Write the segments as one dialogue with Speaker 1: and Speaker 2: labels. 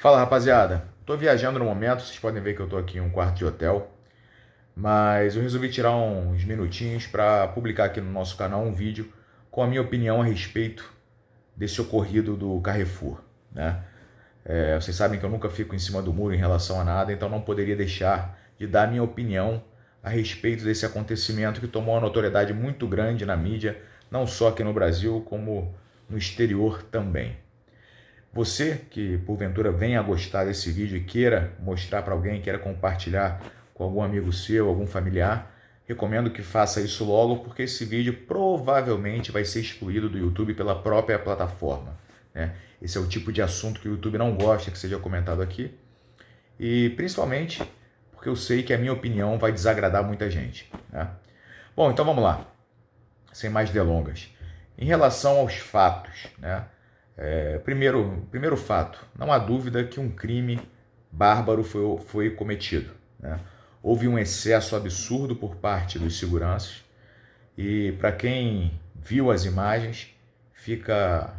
Speaker 1: Fala rapaziada, tô viajando no momento, vocês podem ver que eu tô aqui em um quarto de hotel, mas eu resolvi tirar uns minutinhos para publicar aqui no nosso canal um vídeo com a minha opinião a respeito desse ocorrido do Carrefour, né? É, vocês sabem que eu nunca fico em cima do muro em relação a nada, então não poderia deixar de dar minha opinião a respeito desse acontecimento que tomou uma notoriedade muito grande na mídia, não só aqui no Brasil, como no exterior também. Você que porventura venha a gostar desse vídeo e queira mostrar para alguém, queira compartilhar com algum amigo seu, algum familiar, recomendo que faça isso logo, porque esse vídeo provavelmente vai ser excluído do YouTube pela própria plataforma. Né? Esse é o tipo de assunto que o YouTube não gosta que seja comentado aqui. E principalmente porque eu sei que a minha opinião vai desagradar muita gente. Né? Bom, então vamos lá, sem mais delongas. Em relação aos fatos, né? É, primeiro, primeiro fato, não há dúvida que um crime bárbaro foi, foi cometido. Né? Houve um excesso absurdo por parte dos seguranças e para quem viu as imagens fica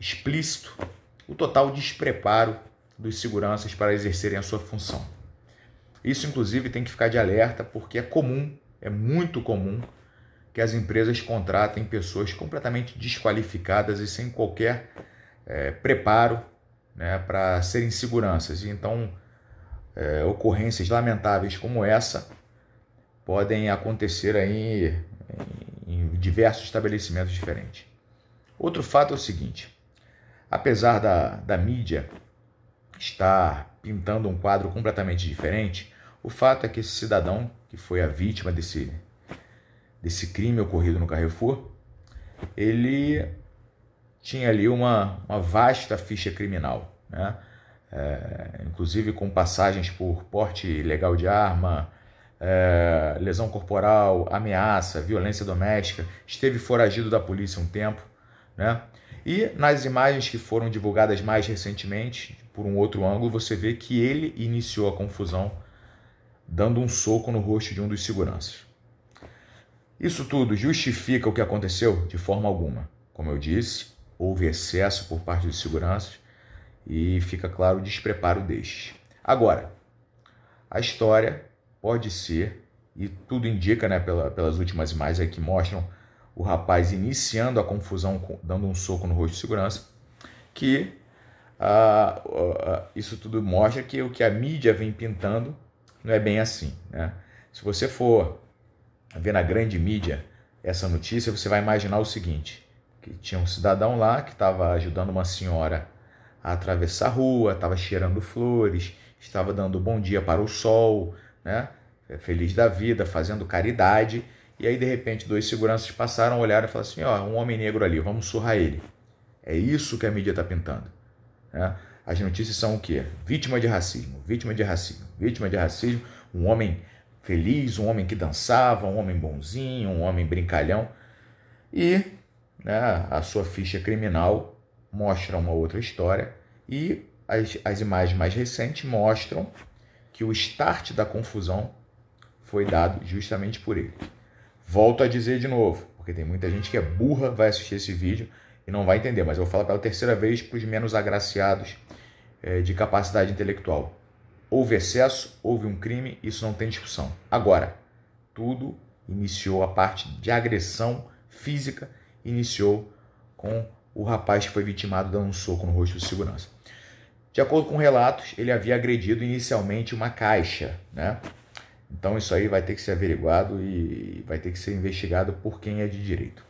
Speaker 1: explícito o total despreparo dos seguranças para exercerem a sua função. Isso, inclusive, tem que ficar de alerta porque é comum, é muito comum que as empresas contratem pessoas completamente desqualificadas e sem qualquer é, preparo né, para serem seguranças. Então, é, ocorrências lamentáveis como essa podem acontecer aí em, em diversos estabelecimentos diferentes. Outro fato é o seguinte: apesar da, da mídia estar pintando um quadro completamente diferente, o fato é que esse cidadão, que foi a vítima desse, desse crime ocorrido no Carrefour, ele tinha ali uma, uma vasta ficha criminal, né? É, inclusive com passagens por porte ilegal de arma, é, lesão corporal, ameaça, violência doméstica, esteve foragido da polícia um tempo. Né? E nas imagens que foram divulgadas mais recentemente, por um outro ângulo, você vê que ele iniciou a confusão dando um soco no rosto de um dos seguranças. Isso tudo justifica o que aconteceu? De forma alguma. Como eu disse, houve excesso por parte dos seguranças e fica claro o despreparo destes. Agora, a história pode ser, e tudo indica né, pela, pelas últimas imagens aí que mostram o rapaz iniciando a confusão, dando um soco no rosto de segurança, que ah, isso tudo mostra que o que a mídia vem pintando não é bem assim. Né? Se você for ver na grande mídia essa notícia, você vai imaginar o seguinte: que tinha um cidadão lá que estava ajudando uma senhora a atravessar a rua, estava cheirando flores, estava dando bom dia para o sol, né? É, feliz da vida, fazendo caridade. E aí, de repente, dois seguranças passaram, olharam e falaram assim: ó, um homem negro ali, vamos surrar ele. É isso que a mídia está pintando. Né? As notícias são o quê? Vítima de racismo, vítima de racismo, vítima de racismo, um homem feliz, um homem que dançava, um homem bonzinho, um homem brincalhão. E né, a sua ficha criminal mostra uma outra história e as, as imagens mais recentes mostram que o start da confusão foi dado justamente por ele. Volto a dizer de novo, porque tem muita gente que é burra, vai assistir esse vídeo e não vai entender, mas eu vou falar pela terceira vez para os menos agraciados é, de capacidade intelectual. Houve excesso, houve um crime, isso não tem discussão. Agora, tudo iniciou a parte de agressão física iniciou com o rapaz que foi vitimado dando um soco no rosto do segurança. De acordo com relatos, ele havia agredido inicialmente uma caixa, né? Então isso aí vai ter que ser averiguado e vai ter que ser investigado por quem é de direito.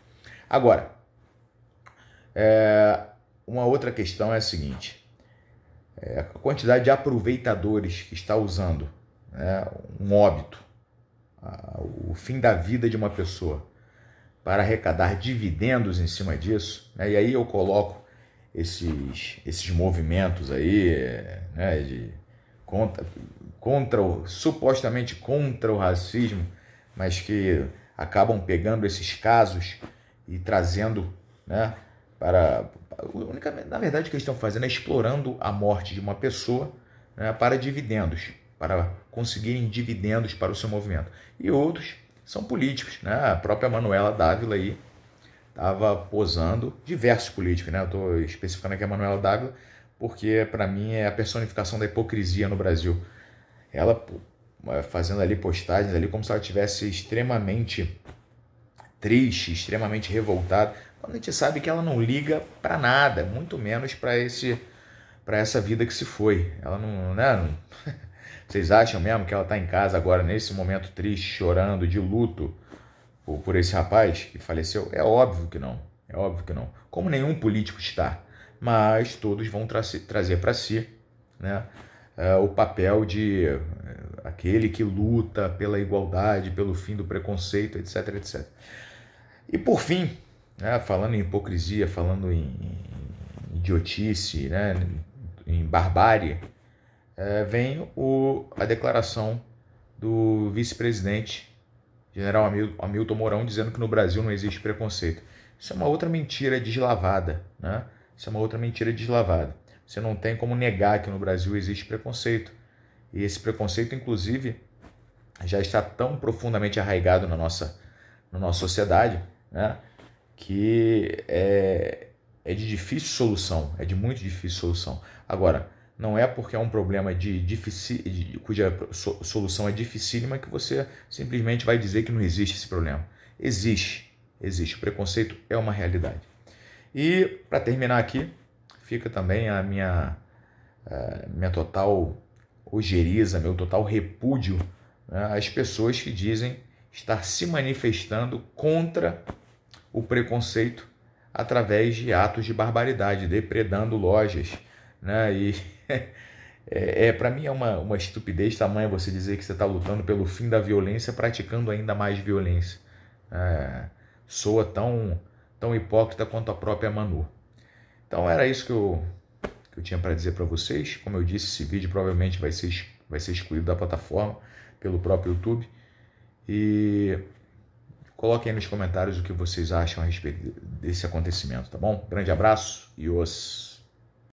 Speaker 1: Agora, é, uma outra questão é a seguinte: é, a quantidade de aproveitadores que está usando né, um óbito, a, o fim da vida de uma pessoa para arrecadar dividendos em cima disso. Né? E aí eu coloco esses, esses movimentos aí né, de contra, contra o, supostamente contra o racismo, mas que acabam pegando esses casos e trazendo né, para. Na verdade, o que eles estão fazendo é explorando a morte de uma pessoa né, para dividendos, para conseguirem dividendos para o seu movimento. E outros são políticos, né? A própria Manuela Dávila aí estava posando diversos políticos, né? Eu estou especificando aqui a Manuela Dávila porque para mim é a personificação da hipocrisia no Brasil. Ela é, fazendo ali postagens ali como se ela tivesse extremamente triste, extremamente revoltada, quando a gente sabe que ela não liga para nada, muito menos para esse para essa vida que se foi. Ela não, né? Não... Vocês acham mesmo que ela está em casa agora, nesse momento triste, chorando, de luto, por, por esse rapaz que faleceu? É óbvio que não. É óbvio que não. Como nenhum político está. Mas todos vão tra trazer para si né, uh, o papel de uh, aquele que luta pela igualdade, pelo fim do preconceito, etc, etc. E por fim, né, falando em hipocrisia, falando em, em idiotice, né, em barbárie, é, vem o, a declaração do vice-presidente, general Hamilton Mourão, dizendo que no Brasil não existe preconceito. Isso é uma outra mentira deslavada, né? Isso é uma outra mentira deslavada. Você não tem como negar que no Brasil existe preconceito. E esse preconceito, inclusive, já está tão profundamente arraigado na nossa, na nossa sociedade, né? que é, é de difícil solução, é de muito difícil solução. Agora, não é porque é um problema de, difici, de, cuja solução é dificílima que você simplesmente vai dizer que não existe esse problema. Existe, existe. O preconceito é uma realidade. E para terminar aqui, fica também a minha, a minha total ojeriza, meu total repúdio né, às pessoas que dizem estar se manifestando contra o preconceito através de atos de barbaridade, depredando lojas né? E é, é para mim é uma, uma estupidez tamanha você dizer que você está lutando pelo fim da violência, praticando ainda mais violência. É, soa tão tão hipócrita quanto a própria Manu. Então era isso que eu, que eu tinha para dizer para vocês. Como eu disse, esse vídeo provavelmente vai ser vai ser excluído da plataforma pelo próprio YouTube. E coloquem aí nos comentários o que vocês acham a respeito desse acontecimento, tá bom? Grande abraço e os